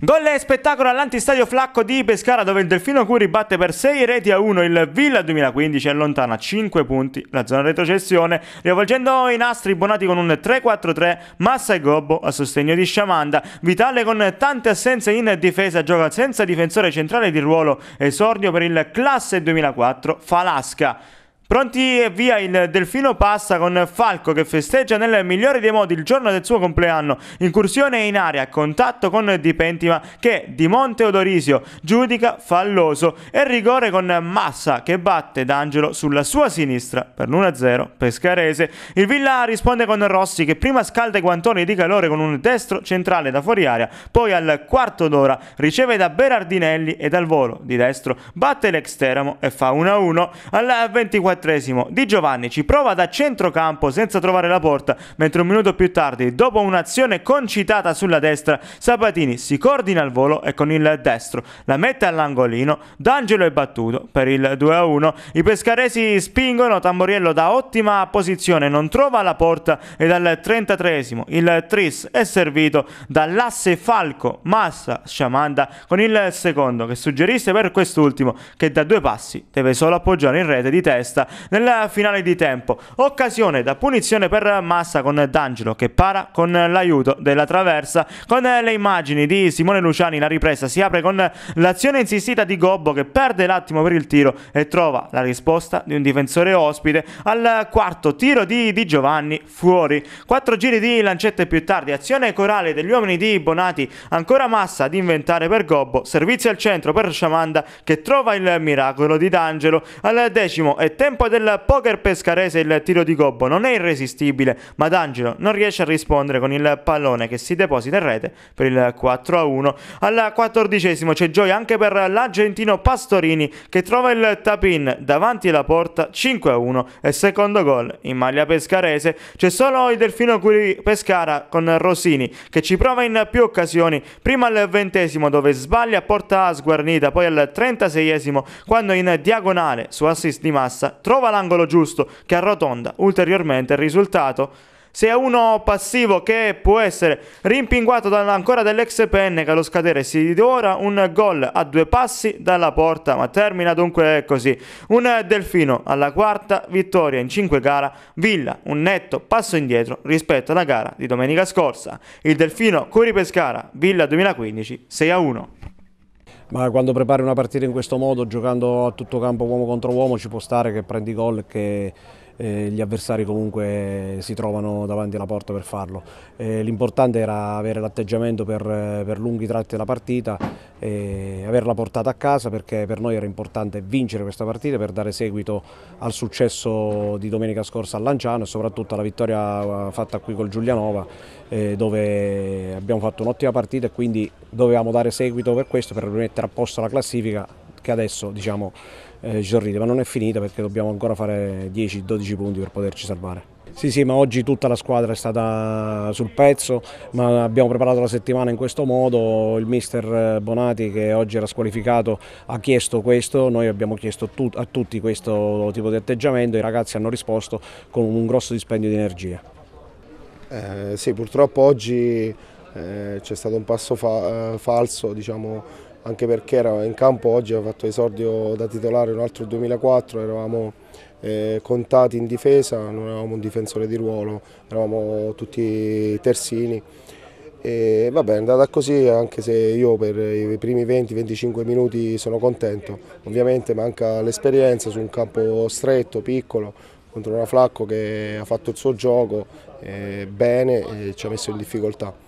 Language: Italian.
Gol e spettacolo all'antistadio Flacco di Pescara dove il Delfino Curi batte per 6 reti a 1 il Villa 2015 e allontana 5 punti la zona retrocessione rivolgendo i nastri Bonati con un 3-4-3 Massa e Gobbo a sostegno di Sciamanda Vitale con tante assenze in difesa gioca senza difensore centrale di ruolo esordio per il classe 2004 Falasca Pronti e via, il delfino passa con Falco che festeggia nel migliore dei modi il giorno del suo compleanno. Incursione in aria, contatto con Di Pentima che di Monte Odorisio giudica falloso e rigore con Massa che batte D'Angelo sulla sua sinistra per l'1-0 Pescarese. Il Villa risponde con Rossi che prima scalda i guantoni di calore con un destro centrale da fuori aria, poi al quarto d'ora riceve da Berardinelli e dal volo di destro batte l'exteramo e fa 1-1 al 24 44 Di Giovanni ci prova da centrocampo senza trovare la porta, mentre un minuto più tardi, dopo un'azione concitata sulla destra, Sabatini si coordina al volo e con il destro la mette all'angolino, D'Angelo è battuto per il 2-1. I pescaresi spingono, Tamboriello da ottima posizione non trova la porta e dal 33 il Tris è servito dall'asse Falco Massa Sciamanda con il secondo che suggerisce per quest'ultimo che da due passi deve solo appoggiare in rete di testa nella finale di tempo. Occasione da punizione per Massa con D'Angelo che para con l'aiuto della traversa. Con le immagini di Simone Luciani la ripresa si apre con l'azione insistita di Gobbo che perde l'attimo per il tiro e trova la risposta di un difensore ospite al quarto tiro di, di Giovanni fuori. Quattro giri di lancette più tardi, azione corale degli uomini di Bonati, ancora Massa ad inventare per Gobbo, servizio al centro per Sciamanda che trova il miracolo di D'Angelo al decimo e tempo tempo del poker pescarese il tiro di Gobbo non è irresistibile, ma D'Angelo non riesce a rispondere con il pallone che si deposita in rete per il 4-1. Al quattordicesimo c'è gioia anche per l'argentino Pastorini che trova il tapin davanti alla porta 5-1 e secondo gol in maglia pescarese. C'è solo il delfino qui Pescara con Rosini che ci prova in più occasioni, prima al ventesimo dove sbaglia porta sguarnita, poi al trentaseiesimo quando in diagonale su assist di massa trova l'angolo giusto che arrotonda ulteriormente il risultato. Se è uno passivo che può essere rimpinguato ancora dall'ex che allo scadere si idora un gol a due passi dalla porta, ma termina dunque così. Un Delfino alla quarta vittoria in cinque gara, Villa un netto passo indietro rispetto alla gara di domenica scorsa. Il Delfino Curi Pescara, Villa 2015 6 a 1 ma quando prepari una partita in questo modo, giocando a tutto campo uomo contro uomo, ci può stare che prendi gol e che gli avversari comunque si trovano davanti alla porta per farlo. L'importante era avere l'atteggiamento per, per, lunghi tratti della partita e averla portata a casa perché per noi era importante vincere questa partita per dare seguito al successo di domenica scorsa a Lanciano e soprattutto alla vittoria eh, fatta qui col Giulianova eh, dove abbiamo fatto un'ottima partita e quindi dovevamo dare seguito per questo per rimettere a posto la classifica che adesso diciamo eh, ci sorride, ma non è finita perché dobbiamo ancora fare 10-12 punti per poterci salvare. Sì, sì, ma oggi tutta la squadra è stata sul pezzo, ma abbiamo preparato la settimana in questo modo, il mister eh, Bonati che oggi era squalificato ha chiesto questo, noi abbiamo chiesto a tutti questo tipo di atteggiamento, i ragazzi hanno risposto con un grosso dispendio di energia. Eh, sì, purtroppo oggi eh, c'è stato un passo fa eh, falso, diciamo, anche perché era in campo oggi, ha fatto esordio da titolare un altro 2004, eravamo eh, contati in difesa, non eravamo un difensore di ruolo, eravamo tutti terzini. E vabbè, è andata così anche se io per i primi 20-25 minuti sono contento. Ovviamente manca l'esperienza su un campo stretto, piccolo, contro una Flacco che ha fatto il suo gioco eh, bene e ci ha messo in difficoltà.